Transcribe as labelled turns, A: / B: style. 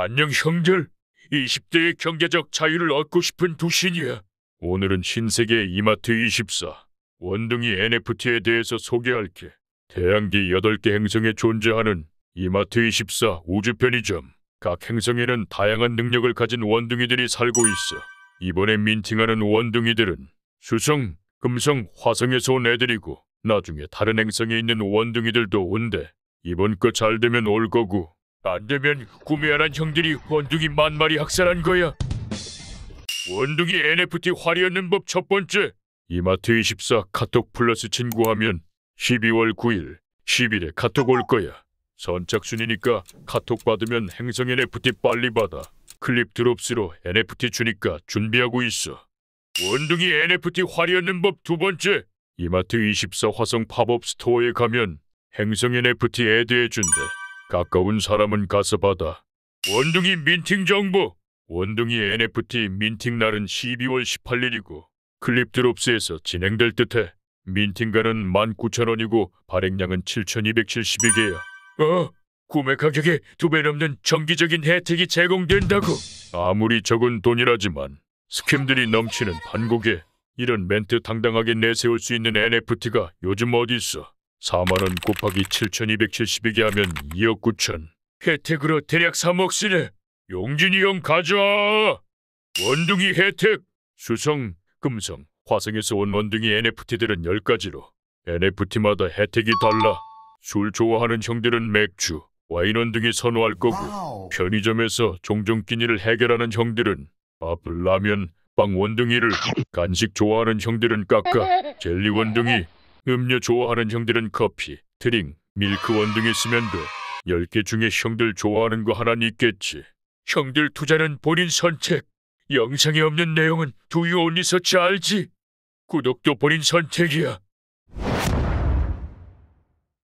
A: 안녕 형들. 20대의 경제적 자유를 얻고 싶은 두 신이야. 오늘은 신세계 이마트 24원둥이 NFT에 대해서 소개할게. 태양기 8개 행성에 존재하는 이마트 24 우주 편의점. 각 행성에는 다양한 능력을 가진 원둥이들이 살고 있어. 이번에 민팅하는 원둥이들은 수성, 금성, 화성에서 온 애들이고 나중에 다른 행성에 있는 원둥이들도 온대. 이번 거 잘 되면 올 거고 안 되면 구매하란 형들이 원둥이 만 마리 학살한 거야. 원둥이 NFT 화려는 법 첫 번째. 이마트 24 카톡 플러스 친구하면 12월 9일 10일에 카톡 올 거야. 선착순이니까 카톡 받으면 행성 NFT 빨리 받아. 클립 드롭스로 NFT 주니까 준비하고 있어. 원둥이 NFT 화려는 법 두 번째. 이마트 24 화성 팝업 스토어에 가면 행성 NFT 애드해 준대. 가까운 사람은 가서 받아. 원둥이 민팅 정보. 원둥이 NFT 민팅 날은 12월 18일이고 클립 드롭스에서 진행될 듯해. 민팅가는 19,000원이고 발행량은 7,272개야. 어? 구매 가격의 두배 넘는 정기적인 혜택이 제공된다고. 아무리 적은 돈이라지만 스캠들이 넘치는 반곡에 이런 멘트 당당하게 내세울 수 있는 NFT가 요즘 어딨어 4만원 곱하기 7 2 7 0이게 하면 2억 9천. 혜택으로 대략 3억 쓰네. 용진이 형가져와 원둥이 혜택. 수성, 금성, 화성에서 온 원둥이 NFT들은 10가지로. NFT마다 혜택이 달라. 술 좋아하는 형들은 맥주, 와인 원둥이 선호할 거고 편의점에서 종종 끼니를 해결하는 형들은 밥을 라면, 빵 원둥이를 간식 좋아하는 형들은 깎아, 젤리 원둥이, 음료 좋아하는 형들은 커피, 드링, 밀크 원등 있으면 돼. 10개 중에 형들 좋아하는 거 하나는 있겠지. 형들 투자는 본인 선택. 영상에 없는 내용은 두유 온리서치 알지? 구독도 본인 선택이야.